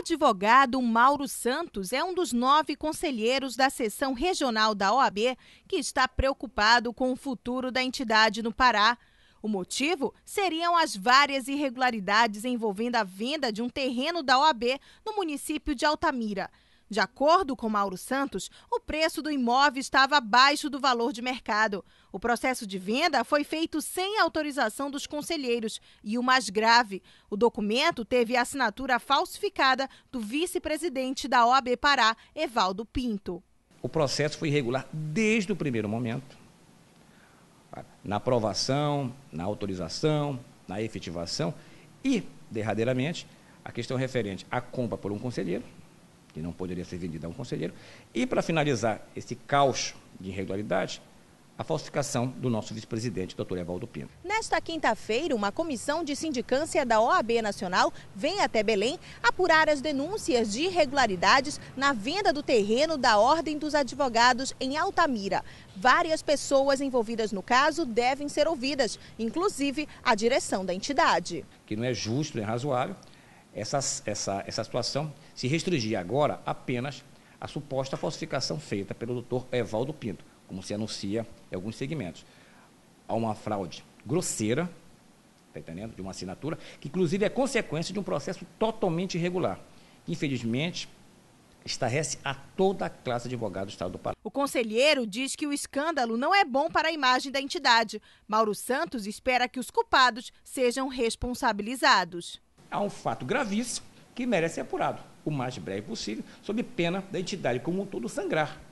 advogado Mauro Santos é um dos nove conselheiros da seção regional da OAB que está preocupado com o futuro da entidade no Pará. O motivo seriam as várias irregularidades envolvendo a venda de um terreno da OAB no município de Altamira. De acordo com Mauro Santos, o preço do imóvel estava abaixo do valor de mercado. O processo de venda foi feito sem autorização dos conselheiros e o mais grave, o documento teve a assinatura falsificada do vice-presidente da OAB Pará, Evaldo Pinto. O processo foi irregular desde o primeiro momento. Na aprovação, na autorização, na efetivação e, derradeiramente, a questão referente à compra por um conselheiro, que não poderia ser vendida a um conselheiro. E, para finalizar esse caos de irregularidade, a falsificação do nosso vice-presidente, doutor Evaldo Pino. Nesta quinta-feira, uma comissão de sindicância da OAB Nacional vem até Belém apurar as denúncias de irregularidades na venda do terreno da Ordem dos Advogados em Altamira. Várias pessoas envolvidas no caso devem ser ouvidas, inclusive a direção da entidade. Que não é justo, é razoável essa, essa, essa situação se restringir agora apenas à suposta falsificação feita pelo doutor Evaldo Pinto, como se anuncia em alguns segmentos, a uma fraude grosseira, está entendendo? De uma assinatura, que inclusive é consequência de um processo totalmente irregular, que infelizmente estarrece a toda a classe de advogados do Estado do Pará. O conselheiro diz que o escândalo não é bom para a imagem da entidade. Mauro Santos espera que os culpados sejam responsabilizados há um fato gravíssimo que merece ser apurado o mais breve possível, sob pena da entidade como um todo sangrar.